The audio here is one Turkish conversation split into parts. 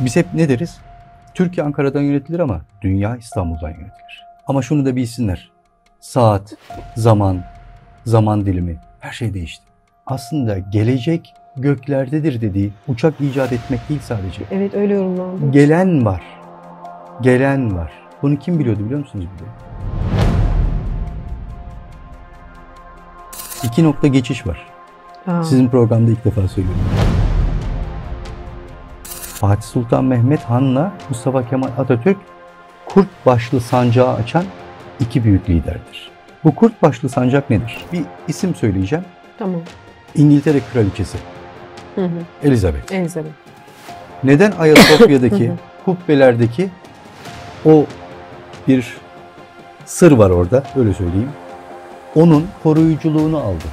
Biz hep ne deriz? Türkiye Ankara'dan yönetilir ama dünya İstanbul'dan yönetilir. Ama şunu da bilsinler. Saat, zaman, zaman dilimi her şey değişti. Aslında gelecek göklerdedir dediği uçak icat etmek değil sadece. Evet öyle yorumlandı. Gelen var. Gelen var. Bunu kim biliyordu biliyor musunuz bir İki nokta geçiş var. Aa. Sizin programda ilk defa söylüyorum. Fatih Sultan Mehmet Han'la Mustafa Kemal Atatürk Kurt başlı sancağı açan iki büyük liderdir. Bu Kurt başlı sancak nedir? Bir isim söyleyeceğim. Tamam. İngiltere Kraliçesi. Hı hı. Elizabeth. Elizabeth. Neden Ayasofya'daki kubbelerdeki o bir sır var orada öyle söyleyeyim. Onun koruyuculuğunu aldı.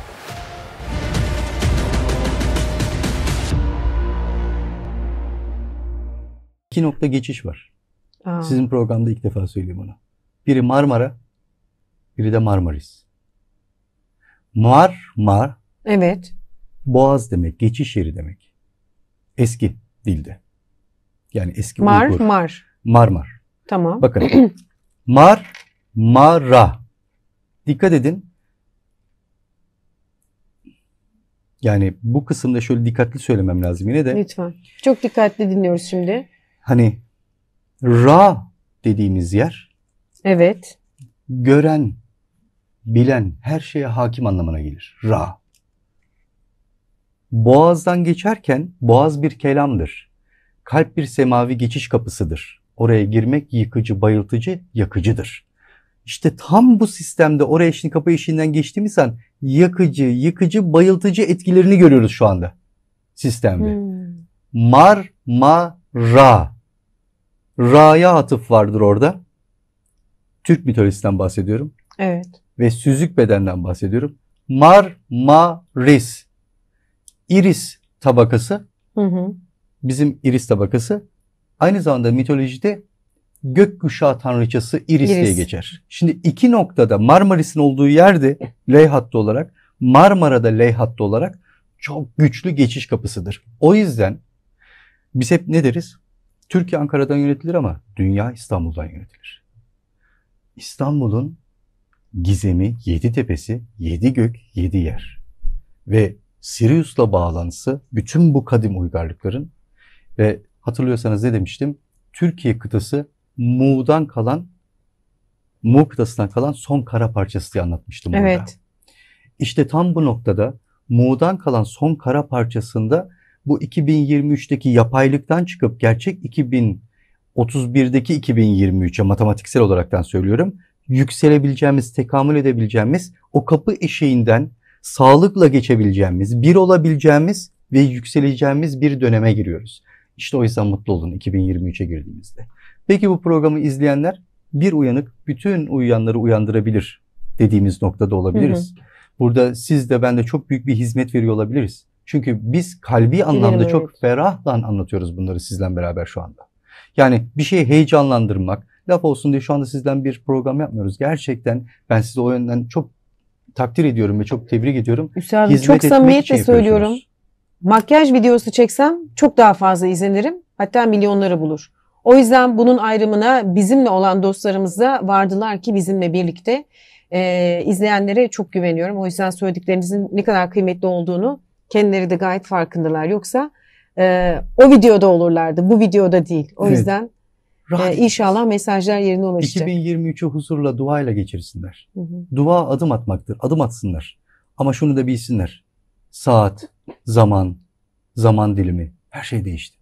iki nokta geçiş var. Aa. Sizin programda ilk defa söyleyeyim bunu. Biri Marmara, biri de Marmaris. Mar, mar. Evet. Boğaz demek, geçiş yeri demek. Eski dilde. Yani eski Mar, Uygur. mar. Mar, mar. Tamam. Bakın. mar, mara. Dikkat edin. Yani bu kısımda şöyle dikkatli söylemem lazım yine de. Lütfen. Çok dikkatli dinliyoruz şimdi hani ra dediğimiz yer evet gören, bilen, her şeye hakim anlamına gelir. Ra. Boğazdan geçerken boğaz bir kelamdır. Kalp bir semavi geçiş kapısıdır. Oraya girmek yıkıcı, bayıltıcı, yakıcıdır. İşte tam bu sistemde oraya eşini kapı eşiğinden geçtiğimiz an yakıcı, yıkıcı, bayıltıcı etkilerini görüyoruz şu anda sistemde. Hmm. Mar, ma, ra Ra'ya atıf vardır orada. Türk mitolojisinden bahsediyorum. Evet. Ve süzük bedenden bahsediyorum. Mar, ma, ris. Iris tabakası. Hı hı. Bizim iris tabakası. Aynı zamanda mitolojide gökkuşağı tanrıçası Iris, Iris diye geçer. Şimdi iki noktada Marmaris'in olduğu yerde ley hattı olarak Marmara'da ley hattı olarak çok güçlü geçiş kapısıdır. O yüzden biz hep ne deriz? Türkiye Ankara'dan yönetilir ama dünya İstanbul'dan yönetilir. İstanbul'un gizemi, yedi tepesi, yedi gök, yedi yer. Ve Sirius'la bağlantısı bütün bu kadim uygarlıkların ve hatırlıyorsanız ne demiştim? Türkiye kıtası Mu'dan kalan, Mu kıtasından kalan son kara parçası diye anlatmıştım evet. orada. İşte tam bu noktada Mu'dan kalan son kara parçasında bu 2023'teki yapaylıktan çıkıp gerçek 2031'deki 2023'e matematiksel olaraktan söylüyorum. Yükselebileceğimiz, tekamül edebileceğimiz, o kapı eşiğinden sağlıkla geçebileceğimiz, bir olabileceğimiz ve yükseleceğimiz bir döneme giriyoruz. İşte o yüzden mutlu olun 2023'e girdiğimizde. Peki bu programı izleyenler bir uyanık bütün uyuyanları uyandırabilir dediğimiz noktada olabiliriz. Hı hı. Burada siz de ben de çok büyük bir hizmet veriyor olabiliriz. Çünkü biz kalbi anlamda Dilerim, çok evet. ferahlan anlatıyoruz bunları sizden beraber şu anda. Yani bir şeyi heyecanlandırmak, laf olsun diye şu anda sizden bir program yapmıyoruz. Gerçekten ben sizi o yönden çok takdir ediyorum ve çok tebrik ediyorum. Hüseyin abi çok samimiyetle söylüyorum. Makyaj videosu çeksem çok daha fazla izlenirim. Hatta milyonları bulur. O yüzden bunun ayrımına bizimle olan dostlarımız da vardılar ki bizimle birlikte e, izleyenlere çok güveniyorum. O yüzden söylediklerinizin ne kadar kıymetli olduğunu Kendileri de gayet farkındalar. Yoksa e, o videoda olurlardı. Bu videoda değil. O evet. yüzden e, inşallah mesajlar yerine ulaşacak. 2023'ü huzurla, duayla geçirsinler. Hı hı. Dua adım atmaktır. Adım atsınlar. Ama şunu da bilsinler. Saat, zaman, zaman dilimi her şey değişti.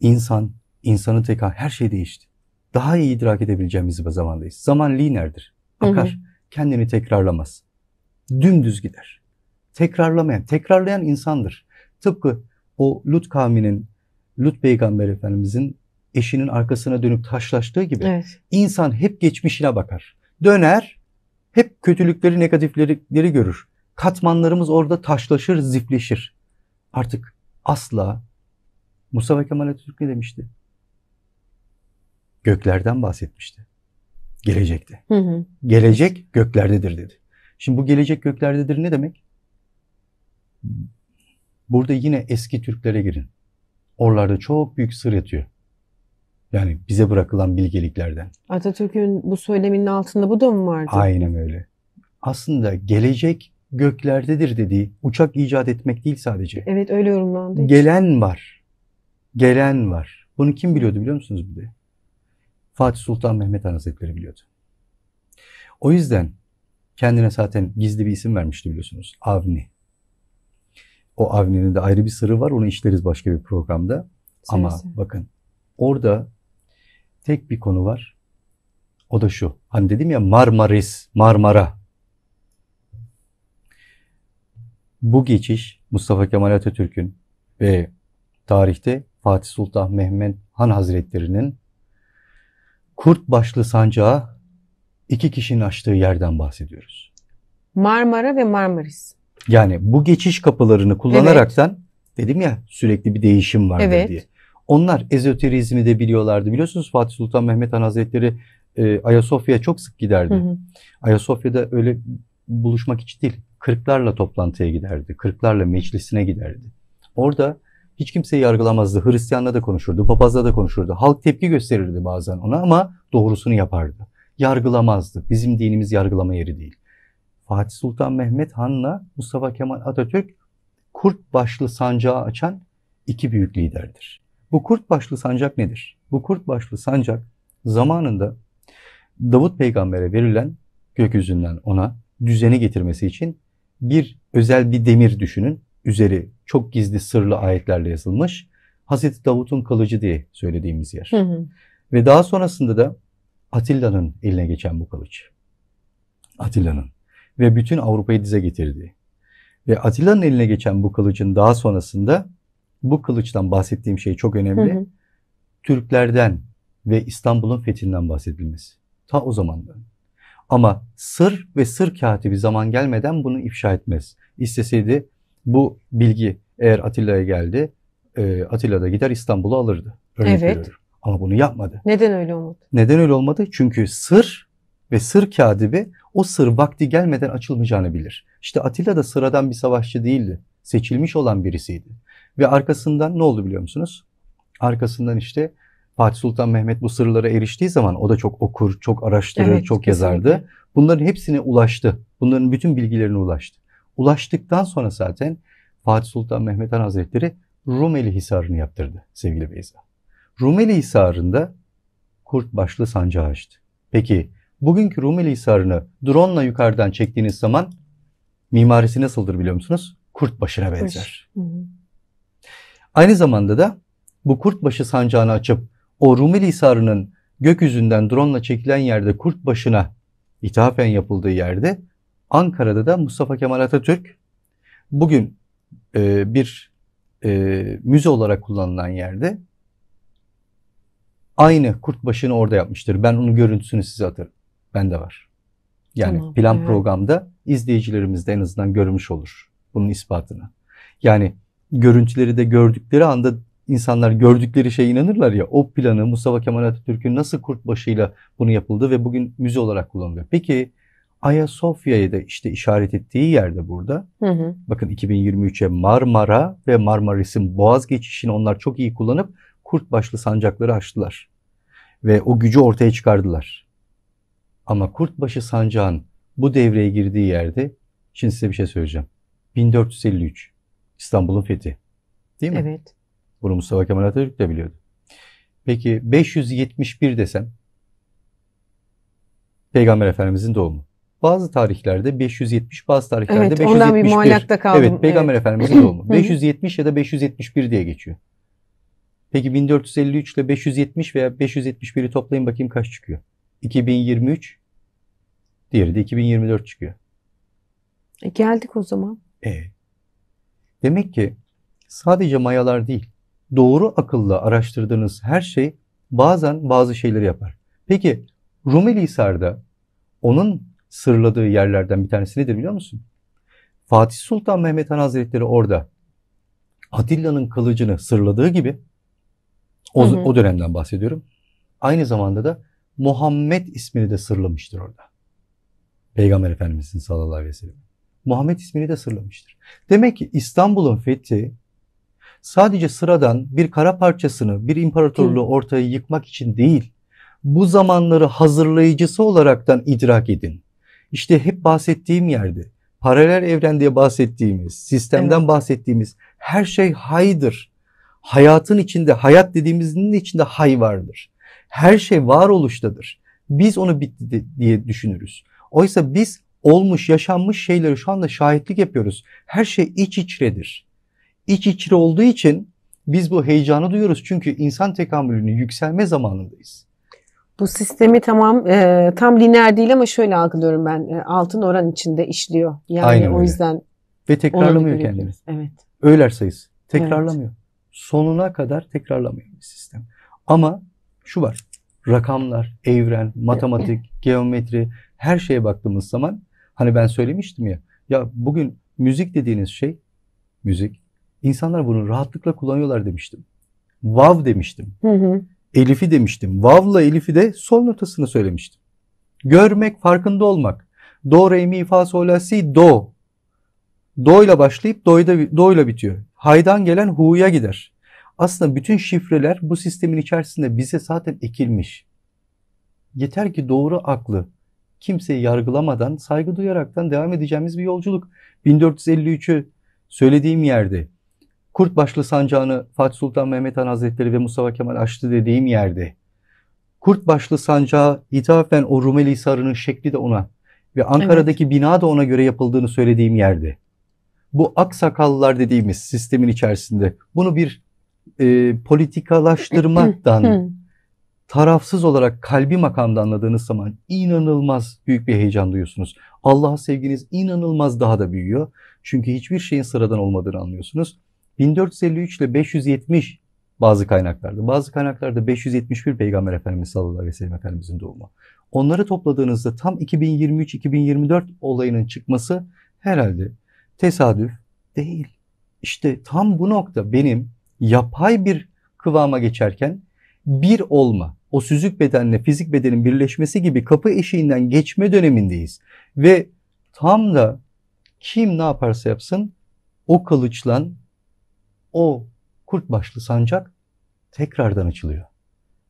İnsan, insanı tekrar her şey değişti. Daha iyi idrak edebileceğimiz bir zamandayız. Zaman linerdir. Akar. Hı hı. Kendini tekrarlamaz. Dümdüz gider tekrarlamayan, tekrarlayan insandır. Tıpkı o Lut kavminin, Lut peygamber efendimizin eşinin arkasına dönüp taşlaştığı gibi evet. insan hep geçmişine bakar. Döner, hep kötülükleri, negatifleri görür. Katmanlarımız orada taşlaşır, zifleşir. Artık asla Mustafa Kemal Atatürk ne demişti? Göklerden bahsetmişti. Gelecekte. Hı hı. Gelecek göklerdedir dedi. Şimdi bu gelecek göklerdedir ne demek? Burada yine eski Türklere girin. Oralarda çok büyük sır yatıyor. Yani bize bırakılan bilgeliklerden. Atatürk'ün bu söyleminin altında bu da mı vardı? Aynen öyle. Aslında gelecek göklerdedir dediği uçak icat etmek değil sadece. Evet öyle yorumlandı. Gelen var. Gelen var. Bunu kim biliyordu biliyor musunuz bir de? Fatih Sultan Mehmet Han Hazretleri biliyordu. O yüzden kendine zaten gizli bir isim vermişti biliyorsunuz. Avni. O Avni'nin de ayrı bir sırrı var. Onu işleriz başka bir programda. Ama bakın orada tek bir konu var. O da şu. Hani dedim ya Marmaris, Marmara. Bu geçiş Mustafa Kemal Atatürk'ün ve tarihte Fatih Sultan Mehmet Han Hazretleri'nin kurt başlı sancağı iki kişinin açtığı yerden bahsediyoruz. Marmara ve Marmaris. Yani bu geçiş kapılarını kullanaraktan evet. dedim ya sürekli bir değişim vardır evet. diye. Onlar ezoterizmi de biliyorlardı. Biliyorsunuz Fatih Sultan Mehmet Han Hazretleri e, Ayasofya'ya çok sık giderdi. Hı hı. Ayasofya'da öyle buluşmak için değil, kırklarla toplantıya giderdi. Kırklarla meclisine giderdi. Orada hiç kimseyi yargılamazdı. Hristiyanla da konuşurdu, papazla da konuşurdu. Halk tepki gösterirdi bazen ona ama doğrusunu yapardı. Yargılamazdı. Bizim dinimiz yargılama yeri değil. Fatih Sultan Mehmet Han'la Mustafa Kemal Atatürk kurt başlı sancağı açan iki büyük liderdir. Bu kurt başlı sancak nedir? Bu kurt başlı sancak zamanında Davut peygambere verilen gökyüzünden ona düzeni getirmesi için bir özel bir demir düşünün. Üzeri çok gizli sırlı ayetlerle yazılmış. Hazreti Davut'un kalıcı diye söylediğimiz yer. Hı hı. Ve daha sonrasında da Atilla'nın eline geçen bu kılıç. Atilla'nın ve bütün Avrupa'yı dize getirdi. Ve Atilla'nın eline geçen bu kılıcın daha sonrasında bu kılıçtan bahsettiğim şey çok önemli. Hı hı. Türklerden ve İstanbul'un fethinden bahsedilmesi. Ta o zamandan. Ama sır ve sır katibi zaman gelmeden bunu ifşa etmez. İsteseydi bu bilgi eğer Atilla'ya geldi, e, Atilla da gider İstanbul'u alırdı. Örnek evet. Veriyorum. Ama bunu yapmadı. Neden öyle olmadı? Neden öyle olmadı? Çünkü sır ve sır kadibi o sır vakti gelmeden açılmayacağını bilir. İşte Atilla da sıradan bir savaşçı değildi. Seçilmiş olan birisiydi. Ve arkasından ne oldu biliyor musunuz? Arkasından işte Fatih Sultan Mehmet bu sırlara eriştiği zaman o da çok okur, çok araştırır, evet, çok kesinlikle. yazardı. Bunların hepsine ulaştı. Bunların bütün bilgilerine ulaştı. Ulaştıktan sonra zaten Fatih Sultan Mehmet Han Hazretleri Rumeli Hisarı'nı yaptırdı sevgili Beyza. Rumeli Hisarı'nda kurt başlı sancağı açtı. Peki bugünkü Rumeli Hisarı'nı drone ile yukarıdan çektiğiniz zaman mimarisi nasıldır biliyor musunuz? Kurt başına benzer. Aynı zamanda da bu kurt başı sancağını açıp o Rumeli Hisarı'nın gökyüzünden drone ile çekilen yerde kurt başına ithafen yapıldığı yerde Ankara'da da Mustafa Kemal Atatürk bugün e, bir e, müze olarak kullanılan yerde aynı kurt başını orada yapmıştır. Ben onun görüntüsünü size atarım bende var. Yani tamam, plan evet. programda izleyicilerimiz de en azından görmüş olur bunun ispatını. Yani görüntüleri de gördükleri anda insanlar gördükleri şeye inanırlar ya o planı Mustafa Kemal Atatürk'ün nasıl kurt başıyla bunu yapıldı ve bugün müze olarak kullanılıyor. Peki Ayasofya'yı da işte işaret ettiği yerde burada. Hı hı. Bakın 2023'e Marmara ve Marmaris'in boğaz geçişini onlar çok iyi kullanıp kurt başlı sancakları açtılar. Ve o gücü ortaya çıkardılar. Ama Kurtbaşı Sancağ'ın bu devreye girdiği yerde, şimdi size bir şey söyleyeceğim. 1453 İstanbul'un fethi. Değil mi? Evet. Bunu Mustafa Kemal Atatürk de biliyordu. Peki 571 desem Peygamber Efendimizin doğumu. Bazı tarihlerde 570, bazı tarihlerde evet, 571. Evet, ondan bir muallakta kaldım. Evet, Peygamber evet. Efendimizin doğumu. 570 ya da 571 diye geçiyor. Peki 1453 ile 570 veya 571'i toplayın bakayım kaç çıkıyor? 2023, diğeri de 2024 çıkıyor. E geldik o zaman. Evet. Demek ki sadece mayalar değil, doğru akılla araştırdığınız her şey bazen bazı şeyleri yapar. Peki Rumeli Rumelihisar'da onun sırladığı yerlerden bir tanesi nedir biliyor musun? Fatih Sultan Mehmet Han Hazretleri orada Atilla'nın kılıcını sırladığı gibi o, hı hı. o dönemden bahsediyorum. Aynı zamanda da Muhammed ismini de sırlamıştır orada. Peygamber Efendimizin sallallahu aleyhi ve sellem. Muhammed ismini de sırlamıştır. Demek ki İstanbul'un fethi sadece sıradan bir kara parçasını, bir imparatorluğu ortaya yıkmak için değil, bu zamanları hazırlayıcısı olaraktan idrak edin. İşte hep bahsettiğim yerde, paralel evren diye bahsettiğimiz, sistemden evet. bahsettiğimiz her şey haydır. Hayatın içinde, hayat dediğimizin içinde hay vardır. Her şey varoluştadır. Biz onu bitti diye düşünürüz. Oysa biz olmuş, yaşanmış şeyleri şu anda şahitlik yapıyoruz. Her şey iç içredir. İç içre olduğu için biz bu heyecanı duyuyoruz. Çünkü insan tekamülünün yükselme zamanındayız. Bu sistemi tamam e, tam lineer değil ama şöyle algılıyorum ben. E, altın oran içinde işliyor. Yani Aynen öyle. o yüzden ve tekrarlamıyor kendini. Evet. Öğler sayısı tekrarlamıyor. Evet. Sonuna kadar tekrarlamıyor bir sistem. Ama şu var. Rakamlar, evren, matematik, geometri her şeye baktığımız zaman hani ben söylemiştim ya. Ya bugün müzik dediğiniz şey müzik. İnsanlar bunu rahatlıkla kullanıyorlar demiştim. Vav demiştim. Hı hı. Elif'i demiştim. Vav'la Elif'i de sol notasını söylemiştim. Görmek, farkında olmak. Do, re, mi, fa, sol, la, si, do. Do ile başlayıp do ile, do ile bitiyor. Haydan gelen hu'ya gider. Aslında bütün şifreler bu sistemin içerisinde bize zaten ekilmiş. Yeter ki doğru aklı kimseyi yargılamadan, saygı duyaraktan devam edeceğimiz bir yolculuk. 1453'ü söylediğim yerde, kurt başlı Sancağı'nı Fatih Sultan Mehmet Han Hazretleri ve Mustafa Kemal açtı dediğim yerde, kurt başlı Sancağı ithafen o Rumeli Hisarı'nın şekli de ona ve Ankara'daki evet. bina da ona göre yapıldığını söylediğim yerde. Bu aksakallılar dediğimiz sistemin içerisinde bunu bir e, politikalaştırmaktan tarafsız olarak kalbi makamda anladığınız zaman inanılmaz büyük bir heyecan duyuyorsunuz. Allah'a sevginiz inanılmaz daha da büyüyor. Çünkü hiçbir şeyin sıradan olmadığını anlıyorsunuz. 1453 ile 570 bazı kaynaklarda, bazı kaynaklarda 571 Peygamber Efendimiz sallallahu aleyhi ve sellem Efendimizin doğumu. Onları topladığınızda tam 2023-2024 olayının çıkması herhalde tesadüf değil. İşte tam bu nokta benim yapay bir kıvama geçerken bir olma, o süzük bedenle fizik bedenin birleşmesi gibi kapı eşiğinden geçme dönemindeyiz. Ve tam da kim ne yaparsa yapsın o kılıçlan o kurt başlı sancak tekrardan açılıyor.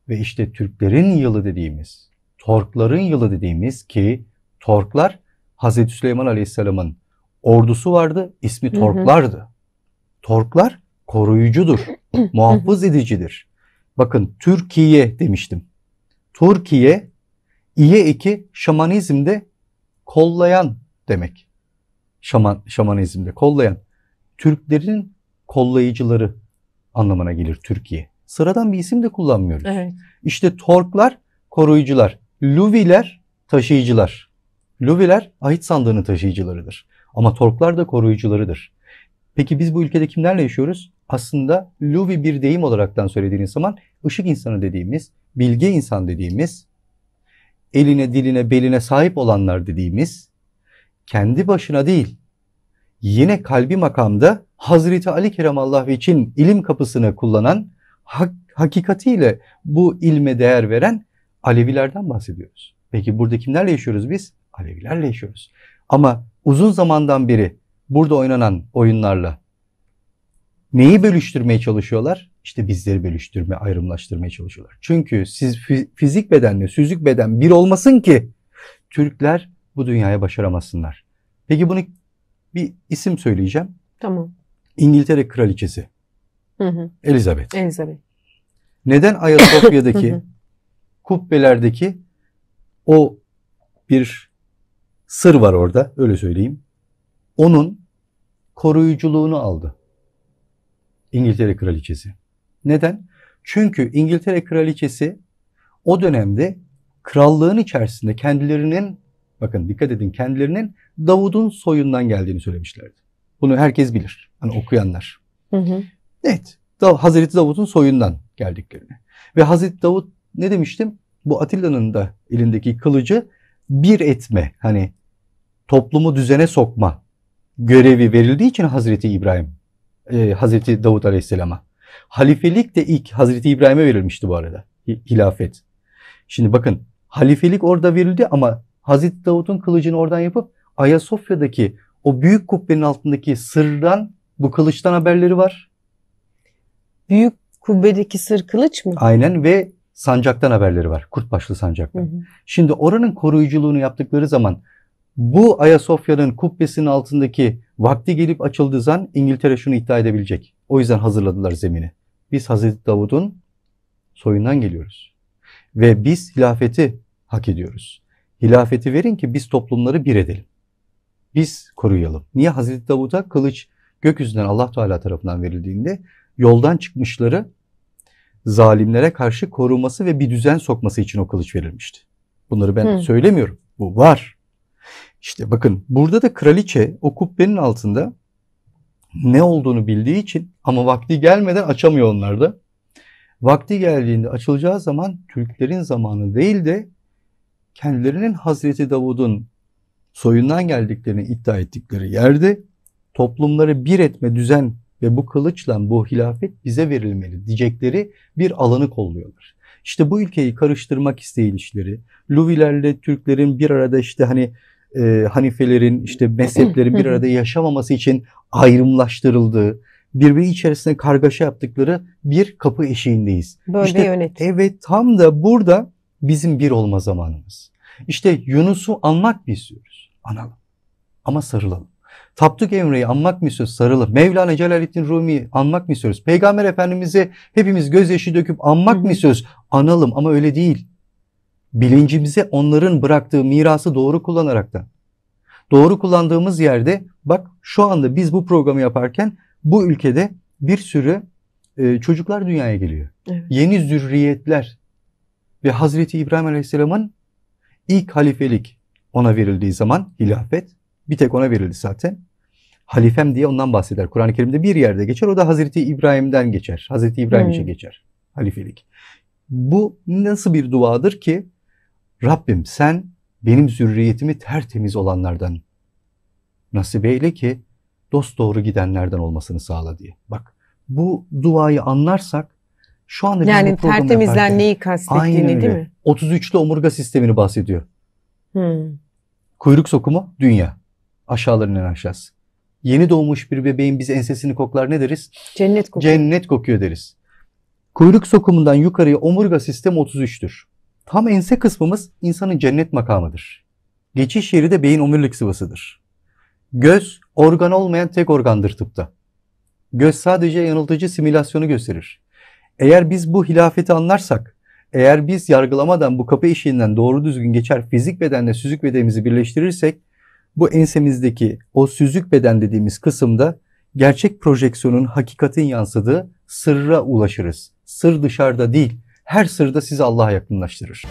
Ve işte Türklerin yılı dediğimiz, Torkların yılı dediğimiz ki Torklar Hazreti Süleyman Aleyhisselam'ın ordusu vardı, ismi Torklardı. Hı hı. Torklar koruyucudur, muhafız edicidir. Bakın Türkiye demiştim. Türkiye iye iki şamanizmde kollayan demek. Şaman, şamanizmde kollayan. Türklerin kollayıcıları anlamına gelir Türkiye. Sıradan bir isim de kullanmıyoruz. Evet. İşte Torklar koruyucular, Luviler taşıyıcılar. Luviler ahit sandığının taşıyıcılarıdır. Ama Torklar da koruyucularıdır. Peki biz bu ülkede kimlerle yaşıyoruz? aslında Louis bir deyim olaraktan söylediğiniz zaman ışık insanı dediğimiz, bilge insan dediğimiz, eline, diline, beline sahip olanlar dediğimiz kendi başına değil, yine kalbi makamda Hazreti Ali Keremallahu için ilim kapısını kullanan, hak, hakikatiyle bu ilme değer veren Alevilerden bahsediyoruz. Peki burada kimlerle yaşıyoruz biz? Alevilerle yaşıyoruz. Ama uzun zamandan beri burada oynanan oyunlarla, Neyi bölüştürmeye çalışıyorlar? İşte bizleri bölüştürme, ayrımlaştırmaya çalışıyorlar. Çünkü siz fizik bedenle süzük beden bir olmasın ki Türkler bu dünyaya başaramasınlar. Peki bunu bir isim söyleyeceğim. Tamam. İngiltere Kraliçesi. Hı hı. Elizabeth. Elizabeth. Neden Ayasofya'daki kubbelerdeki o bir sır var orada öyle söyleyeyim. Onun koruyuculuğunu aldı. İngiltere Kraliçesi. Neden? Çünkü İngiltere Kraliçesi o dönemde krallığın içerisinde kendilerinin bakın dikkat edin kendilerinin Davud'un soyundan geldiğini söylemişlerdi. Bunu herkes bilir. Hani okuyanlar. Hı hı. Evet. Hazreti Davud'un soyundan geldiklerini. Ve Hazreti Davud ne demiştim? Bu Atilla'nın da elindeki kılıcı bir etme hani toplumu düzene sokma görevi verildiği için Hazreti İbrahim e, Hazreti Davut Aleyhisselam'a. Halifelik de ilk Hazreti İbrahim'e verilmişti bu arada. Hilafet. Şimdi bakın halifelik orada verildi ama Hazreti Davut'un kılıcını oradan yapıp Ayasofya'daki o büyük kubbenin altındaki sırdan bu kılıçtan haberleri var. Büyük kubbedeki sır kılıç mı? Aynen ve sancaktan haberleri var. Kurtbaşlı sancaktan. Hı hı. Şimdi oranın koruyuculuğunu yaptıkları zaman bu Ayasofya'nın kubbesinin altındaki vakti gelip açıldığı zaman İngiltere şunu iddia edebilecek. O yüzden hazırladılar zemini. Biz Hazreti Davud'un soyundan geliyoruz. Ve biz hilafeti hak ediyoruz. Hilafeti verin ki biz toplumları bir edelim. Biz koruyalım. Niye Hazreti Davud'a kılıç gökyüzünden Allah Teala tarafından verildiğinde yoldan çıkmışları zalimlere karşı koruması ve bir düzen sokması için o kılıç verilmişti. Bunları ben Hı. söylemiyorum. Bu var. İşte bakın burada da kraliçe o kubbenin altında ne olduğunu bildiği için ama vakti gelmeden açamıyor onlar da. Vakti geldiğinde açılacağı zaman Türklerin zamanı değil de kendilerinin Hazreti Davud'un soyundan geldiklerini iddia ettikleri yerde toplumları bir etme düzen ve bu kılıçla bu hilafet bize verilmeli diyecekleri bir alanı kolluyorlar. İşte bu ülkeyi karıştırmak isteyişleri, Luvilerle Türklerin bir arada işte hani e, Hanifelerin işte mezheplerin bir arada yaşamaması için ayrımlaştırıldığı, birbiri içerisinde kargaşa yaptıkları bir kapı eşiğindeyiz. Böyle işte, yönet. Evet tam da burada bizim bir olma zamanımız. İşte Yunus'u anmak mı istiyoruz? Analım ama sarılalım. Tapduk Emre'yi anmak mı istiyoruz? Sarılıp. Mevlana Celaleddin Rumi'yi anmak mı istiyoruz? Peygamber Efendimiz'i hepimiz gözyaşı döküp anmak mı istiyoruz? Analım ama öyle değil bilincimize onların bıraktığı mirası doğru kullanarak da. Doğru kullandığımız yerde bak şu anda biz bu programı yaparken bu ülkede bir sürü e, çocuklar dünyaya geliyor. Evet. Yeni zürriyetler ve Hazreti İbrahim Aleyhisselam'ın ilk halifelik ona verildiği zaman hilafet bir tek ona verildi zaten. Halifem diye ondan bahseder. Kur'an-ı Kerim'de bir yerde geçer. O da Hazreti İbrahim'den geçer. Hazreti İbrahim hmm. için geçer. Halifelik. Bu nasıl bir duadır ki Rabbim sen benim zürriyetimi tertemiz olanlardan nasip eyle ki dost doğru gidenlerden olmasını sağla diye. Bak bu duayı anlarsak şu anda yani tertemizlenmeyi kastettiğini değil mi? 33'lü omurga sistemini bahsediyor. Hmm. Kuyruk sokumu dünya. Aşağıların en aşağısı. Yeni doğmuş bir bebeğin biz ensesini koklar ne deriz? Cennet kokuyor. Cennet kokuyor deriz. Kuyruk sokumundan yukarıya omurga sistemi 33'tür. Tam ense kısmımız insanın cennet makamıdır. Geçiş yeri de beyin omurilik sıvısıdır. Göz organ olmayan tek organdır tıpta. Göz sadece yanıltıcı simülasyonu gösterir. Eğer biz bu hilafeti anlarsak, eğer biz yargılamadan bu kapı eşiğinden doğru düzgün geçer fizik bedenle süzük bedenimizi birleştirirsek bu ensemizdeki o süzük beden dediğimiz kısımda gerçek projeksiyonun hakikatin yansıdığı sırra ulaşırız. Sır dışarıda değil, her sırda sizi Allah'a yakınlaştırır.